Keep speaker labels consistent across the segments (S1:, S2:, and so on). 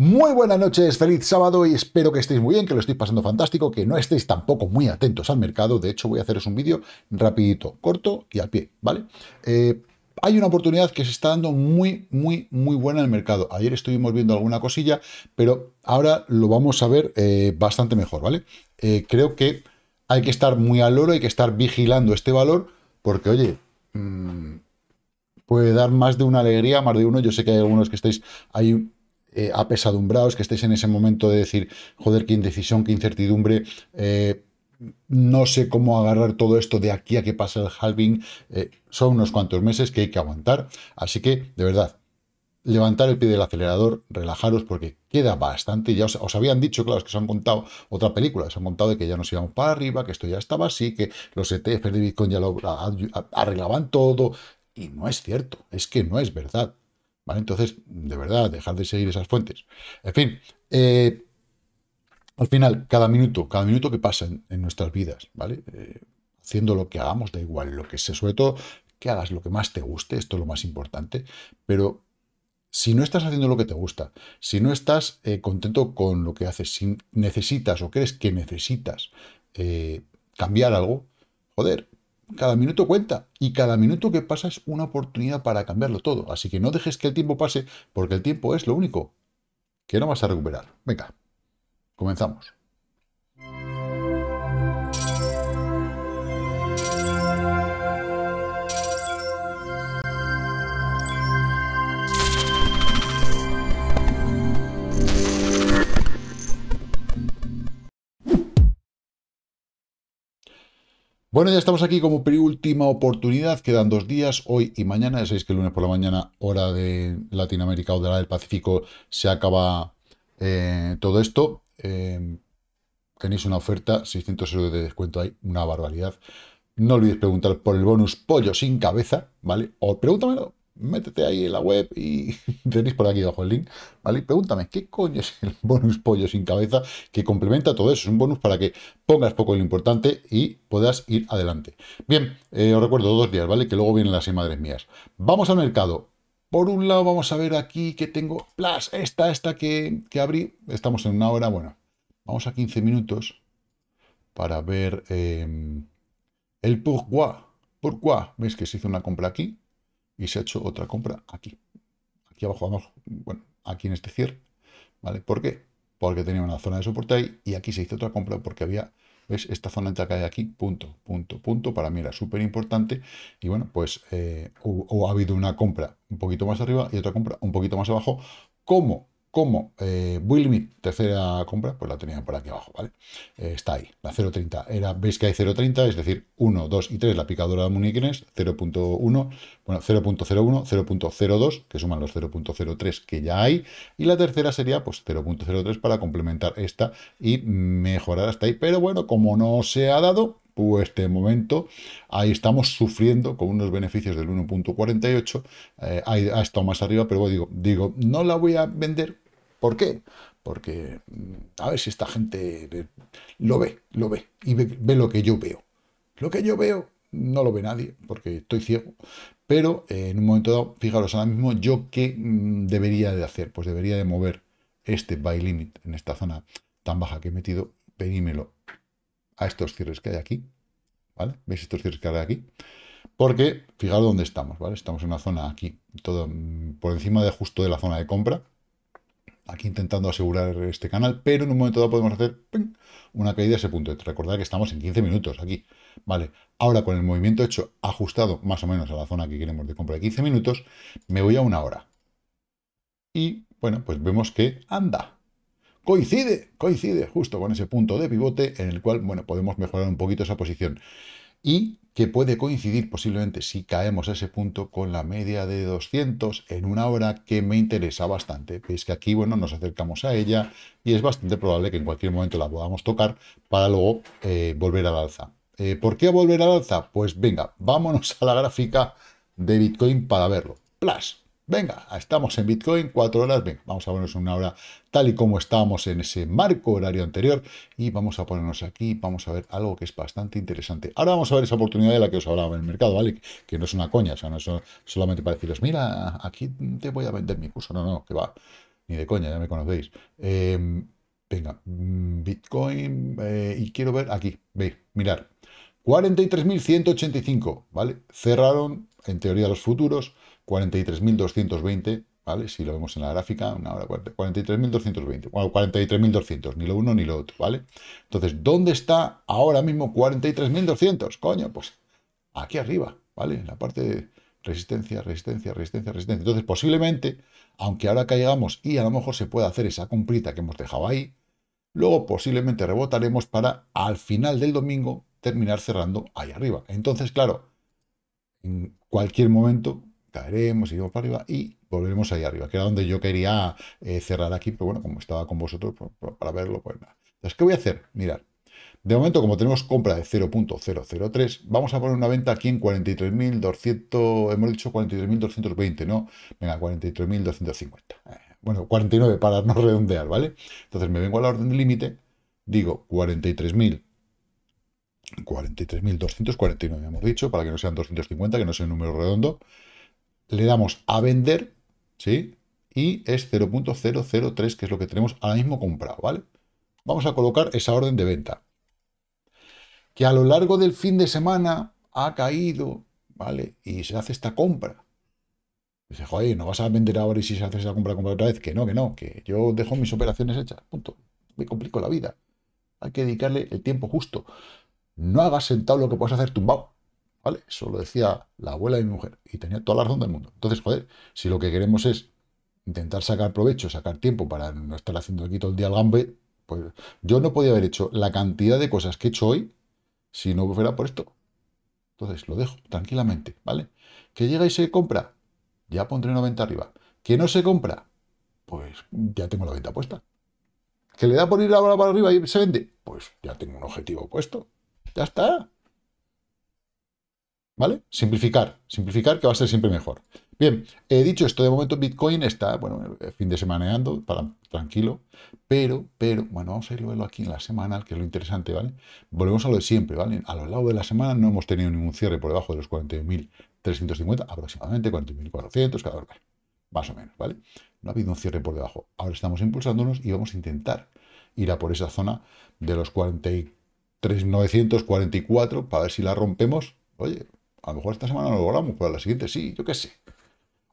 S1: Muy buenas noches, feliz sábado y espero que estéis muy bien, que lo estéis pasando fantástico, que no estéis tampoco muy atentos al mercado. De hecho, voy a haceros un vídeo rapidito, corto y a pie, ¿vale? Eh, hay una oportunidad que se está dando muy, muy, muy buena en el mercado. Ayer estuvimos viendo alguna cosilla, pero ahora lo vamos a ver eh, bastante mejor, ¿vale? Eh, creo que hay que estar muy al oro, hay que estar vigilando este valor, porque, oye... Mm, puede dar más de una alegría, más de uno. Yo sé que hay algunos que estáis ahí eh, apesadumbrados, que estéis en ese momento de decir, joder, qué indecisión, qué incertidumbre, eh, no sé cómo agarrar todo esto de aquí a que pase el halving, eh, son unos cuantos meses que hay que aguantar, así que, de verdad, levantar el pie del acelerador, relajaros, porque queda bastante, ya os, habían dicho, claro, es que se han contado otra película, os han contado de que ya nos íbamos para arriba, que esto ya estaba así, que los ETF de Bitcoin ya lo arreglaban todo, y no es cierto, es que no es verdad. Entonces, de verdad, dejar de seguir esas fuentes. En fin, eh, al final, cada minuto, cada minuto que pasa en, nuestras vidas, ¿vale? Eh, haciendo lo que hagamos, da igual lo que sea, sobre todo que hagas lo que más te guste, esto es lo más importante, pero si no estás haciendo lo que te gusta, si no estás eh, contento con lo que haces, si necesitas o crees que necesitas cambiar algo, joder, cada minuto cuenta y cada minuto que pasa es una oportunidad para cambiarlo todo. Así que no dejes que el tiempo pase porque el tiempo es lo único que no vas a recuperar. Venga, comenzamos. Bueno, ya estamos aquí como penúltima oportunidad. Quedan dos días, hoy y mañana. Ya sabéis que el lunes por la mañana, hora de Latinoamérica o de la del Pacífico, se acaba eh, todo esto. Em, tenéis una oferta, 600 euros de descuento hay, una barbaridad. No olvidéis preguntar por el bonus pollo sin cabeza, ¿vale? O pregúntamelo, métete ahí en la web y tenéis por aquí abajo el link, ¿vale? pregúntame, ¿qué coño es el bonus pollo sin cabeza que complementa todo eso? Es un bonus para que pongas poco en lo importante y puedas ir adelante. Bien, eh, os recuerdo dos días, ¿vale? Que luego vienen las y madres mías. Vamos al mercado. Por un lado, vamos a ver aquí que tengo, plas, esta, esta que, abrí, estamos en una hora, bueno, vamos a 15 minutos para ver eh, el pourquoi. ¿Por qué? ¿Veis que se hizo una compra aquí? y se ha hecho otra compra aquí. Aquí abajo vamos, bueno, aquí en este cierre, ¿vale? ¿Por qué? Porque tenía una zona de soporte ahí y aquí se hizo otra compra porque había, ¿ves? Esta zona que hay aquí, punto, punto, punto, para mí era súper importante y bueno, pues eh, o, ha habido una compra un poquito más arriba y otra compra un poquito más abajo, ¿cómo? como eh, tercera compra, pues la tenía por aquí abajo, ¿vale? Eh, está ahí, la 0.30. Era, Veis que hay 0.30, es decir, 1, 2 y 3, la picadora de Muniquines, 0.1, bueno, 0.01, 0.02, que suman los 0.03 que ya hay, y la tercera sería pues 0.03 para complementar esta y mejorar hasta ahí. Pero bueno, como no se ha dado, pues de momento ahí estamos sufriendo con unos beneficios del 1.48, eh, ha, estado más arriba, pero digo, digo, no la voy a vender ¿Por qué? Porque mm, a ver si esta gente lo ve, lo ve y ve, lo que yo veo. Lo que yo veo no lo ve nadie porque estoy ciego, pero eh, en un momento dado, fijaros ahora mismo, yo qué mm, debería de hacer, pues debería de mover este buy limit en esta zona tan baja que he metido, pedímelo a estos cierres que hay aquí, ¿vale? ¿Veis estos cierres que hay aquí? Porque fijaros dónde estamos, ¿vale? Estamos en una zona aquí, todo mm, por encima de justo de la zona de compra, aquí intentando asegurar este canal, pero en un momento dado podemos hacer una caída a ese punto. Recordad que estamos en 15 minutos aquí. Vale, ahora con el movimiento hecho ajustado más o menos a la zona que queremos de compra de 15 minutos, me voy a una hora. Y bueno, pues vemos que anda. Coincide, coincide justo con ese punto de pivote en el cual, bueno, podemos mejorar un poquito esa posición. Y que puede coincidir posiblemente si caemos a ese punto con la media de 200 en una hora que me interesa bastante. Veis que aquí, bueno, nos acercamos a ella y es bastante probable que en cualquier momento la podamos tocar para luego eh, volver al alza. Eh, ¿Por qué volver al alza? Pues venga, vámonos a la gráfica de Bitcoin para verlo. Plus. Venga, estamos en Bitcoin, cuatro horas, venga, vamos a ponernos una hora tal y como estábamos en ese marco horario anterior y vamos a ponernos aquí, vamos a ver algo que es bastante interesante. Ahora vamos a ver esa oportunidad de la que os hablaba en el mercado, ¿vale? Que no es una coña, o sea, no es solamente para deciros, mira, aquí te voy a vender mi curso, no, no, que va, ni de coña, ya me conocéis. Em, venga, mm, Bitcoin, eh, y quiero ver aquí, veis, mirar, 43.185, ¿vale? Cerraron, en teoría, los futuros, 43.220, ¿vale? Si lo vemos en la gráfica, una hora 43.220, bueno, 43.200, ni lo uno ni lo otro, ¿vale? Entonces, ¿dónde está ahora mismo 43.200? Coño, pues aquí arriba, ¿vale? En la parte de resistencia, resistencia, resistencia, resistencia. Entonces, posiblemente, aunque ahora caigamos y a lo mejor se pueda hacer esa comprita que hemos dejado ahí, luego posiblemente rebotaremos para al final del domingo terminar cerrando ahí arriba. Entonces, claro, en cualquier momento caeremos, iremos para arriba y volveremos ahí arriba, que era donde yo quería eh, cerrar aquí, pero bueno, como estaba con vosotros pues, pues, para verlo, pues nada. Entonces, ¿qué voy a hacer? Mirar. De momento, como tenemos compra de 0.003, vamos a poner una venta aquí en 43.200, hemos dicho 43.220, ¿no? Venga, 43.250. Eh, bueno, 49 para no redondear, ¿vale? Entonces me vengo a la orden de límite, digo 43.000. 43.249, hemos dicho, para que no sean 250, que no sea un número redondo le damos a vender, ¿sí? Y es 0.003, que es lo que tenemos ahora mismo comprado, ¿vale? Vamos a colocar esa orden de venta. Que a lo largo del fin de semana ha caído, ¿vale? Y se hace esta compra. Dice, joder, no vas a vender ahora y si se hace esa compra, otra vez. Que no, que no, que yo dejo mis operaciones hechas, punto. Me complico la vida. Hay que dedicarle el tiempo justo. No hagas sentado lo que puedes hacer tumbado. ¿Vale? Eso lo decía la abuela de mi mujer y tenía toda la razón del mundo. Entonces, joder, si lo que queremos es intentar sacar provecho, sacar tiempo para no estar haciendo aquí todo el día el gambe, pues yo no podía haber hecho la cantidad de cosas que he hecho hoy si no fuera por esto. Entonces lo dejo tranquilamente, ¿vale? Que llega y se compra, ya pondré una venta arriba. Que no se compra, pues ya tengo la venta puesta. Que le da por ir la ahora para arriba y se vende, pues ya tengo un objetivo puesto. Ya está. ¿Vale? Simplificar, simplificar que va a ser siempre mejor. Bien, he dicho esto, de momento Bitcoin está, bueno, fin de semaneando, para, tranquilo, pero, pero, bueno, vamos a irlo verlo aquí en la semana, que es lo interesante, ¿vale? Volvemos a lo de siempre, ¿vale? A lo largo de la semana no hemos tenido ningún cierre por debajo de los 41.350, aproximadamente 41.400, cada hora, más o menos, ¿vale? No ha habido un cierre por debajo. Ahora estamos impulsándonos y vamos a intentar ir a por esa zona de los 43.944 para ver si la rompemos. Oye, a lo mejor esta semana no lo logramos, pero la siguiente sí, yo qué sé.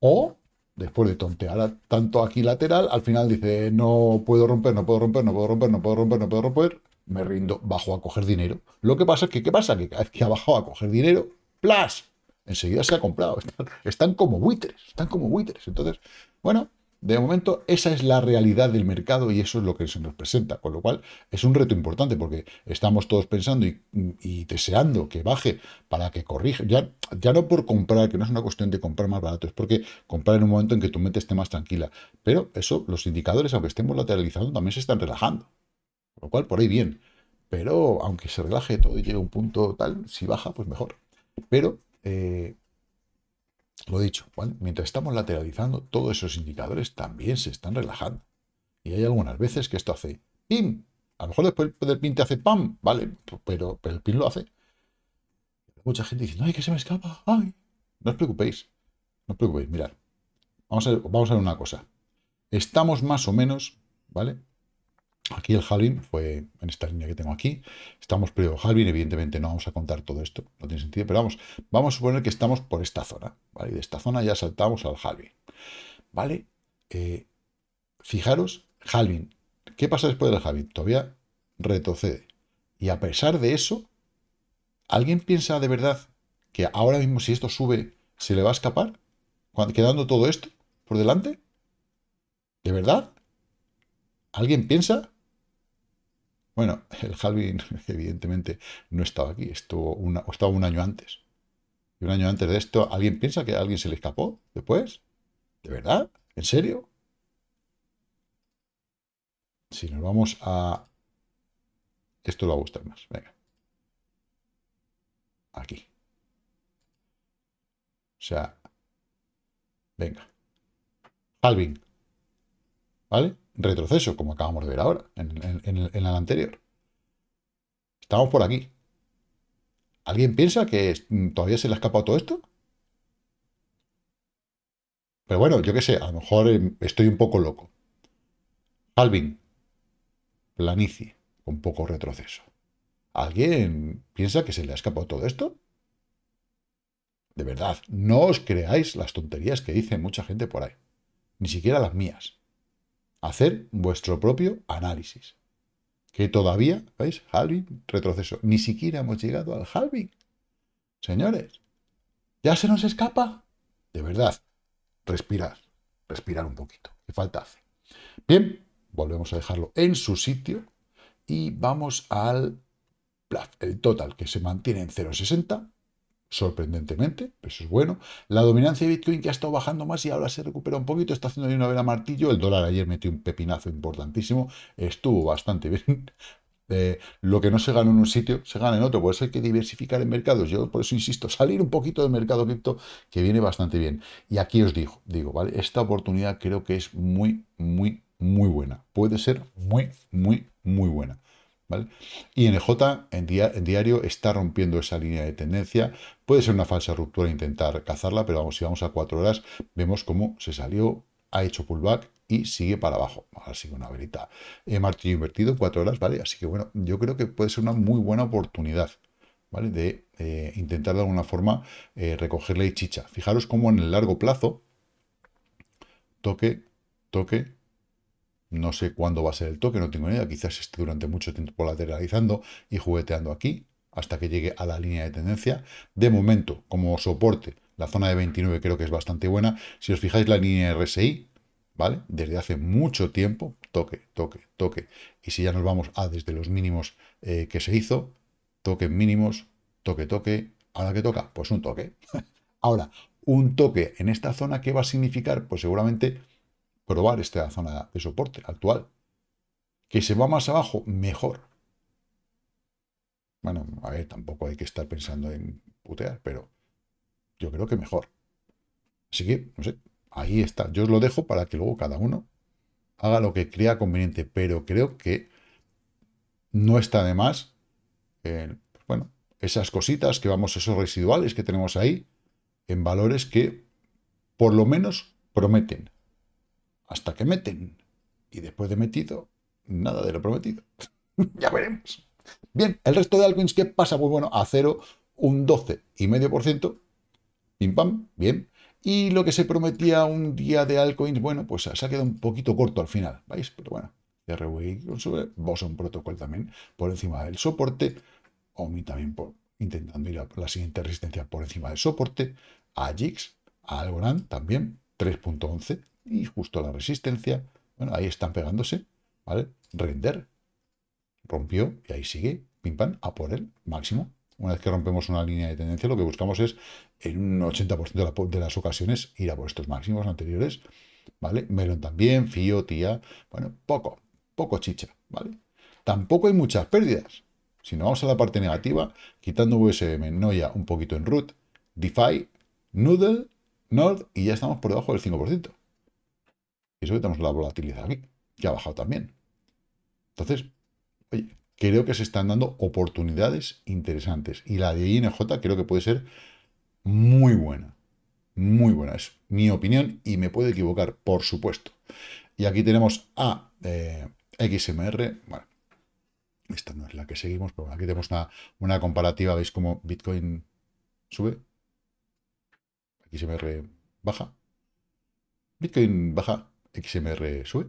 S1: O, después de tontear tanto aquí lateral, al final dice, no puedo romper, no puedo romper, no puedo romper, no puedo romper, no puedo romper, me rindo, bajo a coger dinero. Lo que pasa es que, ¿qué pasa? Que cada vez que ha bajado a coger dinero, ¡plas! Enseguida se ha comprado. están como buitres, están como buitres. Entonces, bueno, de momento, esa es la realidad del mercado y eso es lo que se nos presenta, con lo cual es un reto importante porque estamos todos pensando y, deseando que baje para que corrija. Ya, ya no por comprar, que no es una cuestión de comprar más barato, es porque comprar en un momento en que tu mente esté más tranquila. Pero eso, los indicadores, aunque estemos lateralizando, también se están relajando. Con lo cual, por ahí bien. Pero aunque se relaje todo y llegue a un punto tal, si baja, pues mejor. Pero eh, lo he dicho, ¿vale? mientras estamos lateralizando, todos esos indicadores también se están relajando. Y hay algunas veces que esto hace ¡pim! A lo mejor después del pin te hace ¡pam! ¿Vale? Pero, el pin lo hace. Mucha gente dice, ¡ay, que se me escapa! ¡Ay! No os preocupéis. No os preocupéis, mirad. Vamos a, vamos a ver una cosa. Estamos más o menos, ¿vale? Aquí el halving fue en esta línea que tengo aquí. Estamos previo halving, evidentemente no vamos a contar todo esto, no tiene sentido, pero vamos, vamos a suponer que estamos por esta zona, ¿vale? Y de esta zona ya saltamos al halving, ¿vale? Eh, fijaros, halving. ¿Qué pasa después del halving? Todavía retrocede. Y a pesar de eso, ¿alguien piensa de verdad que ahora mismo si esto sube, se le va a escapar? Quedando todo esto por delante. ¿De verdad? ¿Alguien piensa? Bueno, el Halvin evidentemente no estaba aquí, estuvo una, estaba un año antes. Y un año antes de esto, ¿alguien piensa que alguien se le escapó después? ¿De verdad? ¿En serio? Si nos vamos a... Esto lo va a gustar más, venga. Aquí. O sea, venga. Halving. ¿Vale? retroceso, como acabamos de ver ahora, en, el, anterior. Estamos por aquí. ¿Alguien piensa que mm, todavía se le ha escapado todo esto? Pero bueno, yo qué sé, a lo mejor em, estoy un poco loco. Alvin, planicie, con poco retroceso. ¿Alguien piensa que se le ha escapado todo esto? De verdad, no os creáis las tonterías que dice mucha gente por ahí. Ni siquiera las mías hacer vuestro propio análisis. Que todavía, ¿veis? Halving, retroceso. Ni siquiera hemos llegado al halving. Señores, ya se nos escapa. De verdad, respirar, respirar un poquito. ¿Qué falta hace. Bien, volvemos a dejarlo en su sitio y vamos al el total que se mantiene en 0,60 sorprendentemente, pero eso es bueno. La dominancia de Bitcoin que ha estado bajando más y ahora se recupera un poquito, está haciendo ahí una vela martillo. El dólar ayer metió un pepinazo importantísimo, estuvo bastante bien. Eh, lo que no se gana en un sitio, se gana en otro. Por eso hay que diversificar en mercados. Yo por eso insisto, salir un poquito del mercado cripto que viene bastante bien. Y aquí os digo, digo, ¿vale? Esta oportunidad creo que es muy, muy, muy buena. Puede ser muy, muy, muy buena. Y NJ en, en, diario está rompiendo esa línea de tendencia. Puede ser una falsa ruptura intentar cazarla, pero vamos, si vamos a cuatro horas, vemos cómo se salió, ha hecho pullback y sigue para abajo. Ahora sigue una velita. Eh, martillo invertido, cuatro horas, ¿vale? Así que bueno, yo creo que puede ser una muy buena oportunidad. ¿Vale? De eh, intentar de alguna forma eh, recoger la chicha. Fijaros cómo en el largo plazo, toque, toque, no sé cuándo va a ser el toque, no tengo ni idea. Quizás esté durante mucho tiempo lateralizando y jugueteando aquí hasta que llegue a la línea de tendencia. De momento, como soporte, la zona de 29 creo que es bastante buena. Si os fijáis la línea RSI, ¿vale? Desde hace mucho tiempo, toque, toque, toque. Y si ya nos vamos a desde los mínimos eh, que se hizo, toque mínimos, toque, toque. ¿Ahora que toca? Pues un toque. Ahora, un toque en esta zona, ¿qué va a significar? Pues seguramente probar esta zona de soporte actual. Que se va más abajo, mejor. Bueno, a ver, tampoco hay que estar pensando en putear, pero yo creo que mejor. Así que, no sé, ahí está. Yo os lo dejo para que luego cada uno haga lo que crea conveniente, pero creo que no está de más, eh, bueno, esas cositas que vamos, esos residuales que tenemos ahí, en valores que por lo menos prometen hasta que meten. Y después de metido, nada de lo prometido. ya veremos. Bien, el resto de altcoins, ¿qué pasa? Pues bueno, a cero, un 12,5%. Pim pam, bien. Y lo que se prometía un día de altcoins, bueno, pues se ha quedado un poquito corto al final, ¿veis? Pero bueno, RWI sube, Boson Protocol también por encima del soporte, OMI también por, intentando ir a la siguiente resistencia por encima del soporte, a AJIX, a Algorand también, 3.11, y justo la resistencia. Bueno, ahí están pegándose, ¿vale? Render, rompió y ahí sigue, pim pam, a por el máximo. Una vez que rompemos una línea de tendencia, lo que buscamos es, en un 80% de, las ocasiones, ir a por estos máximos anteriores, ¿vale? Melon también, Fío, Tía, bueno, poco, poco chicha, ¿vale? Tampoco hay muchas pérdidas. Si nos vamos a la parte negativa, quitando USM, ya, un poquito en root, DeFi, Noodle, Nord, y ya estamos por debajo del 5%. Y eso que tenemos la volatilidad aquí, que ha bajado también. Entonces, oye, creo que se están dando oportunidades interesantes. Y la de INJ creo que puede ser muy buena. Muy buena. Es mi opinión y me puedo equivocar, por supuesto. Y aquí tenemos a eh, XMR. Bueno, esta no es la que seguimos, pero aquí tenemos una, una comparativa. ¿Veis cómo Bitcoin sube? XMR baja. Bitcoin baja XMR sube.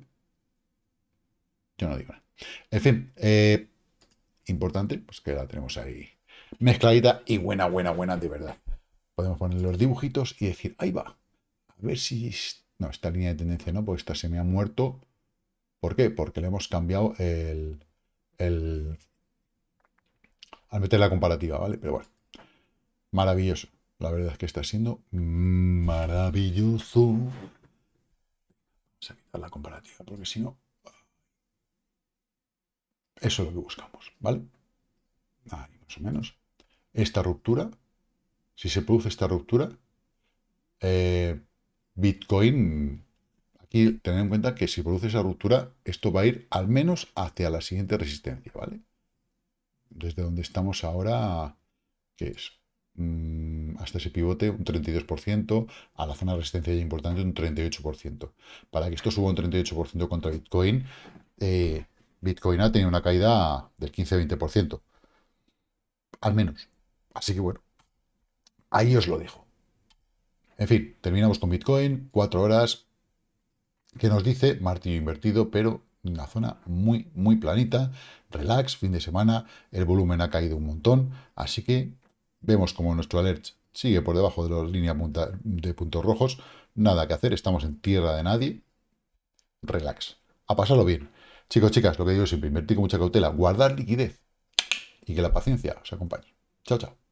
S1: Yo no digo nada. En fin, eh, importante, pues que la tenemos ahí mezcladita y buena, buena, buena, de verdad. Podemos poner los dibujitos y decir, ahí va. A ver si... No, esta línea de tendencia no, pues esta se me ha muerto. ¿Por qué? Porque le hemos cambiado el... el al meter la comparativa, ¿vale? Pero bueno, maravilloso. La verdad es que está siendo maravilloso quitar la comparativa, porque si no... Eso es lo que buscamos, ¿vale? más o menos. Esta ruptura, si se produce esta ruptura, eh, Bitcoin, aquí tener en cuenta que si produce esa ruptura, esto va a ir al menos hacia la siguiente resistencia, ¿vale? Desde donde estamos ahora, que es? Mm, hasta ese pivote un 32%, a la zona de resistencia ya importante un 38%. Para que esto suba un 38% contra Bitcoin, eh, Bitcoin ha tenido una caída del 15-20%, al menos. Así que bueno, ahí os lo dejo. En fin, terminamos con Bitcoin, cuatro horas, que nos dice martillo invertido, pero una zona muy, muy planita, relax, fin de semana, el volumen ha caído un montón, así que vemos como nuestro alert sigue por debajo de las líneas de puntos rojos, nada que hacer, estamos en tierra de nadie, relax, a pasarlo bien. Chicos, chicas, lo que digo siempre, invertir con mucha cautela, guardar liquidez y que la paciencia os acompañe. Chao, chao.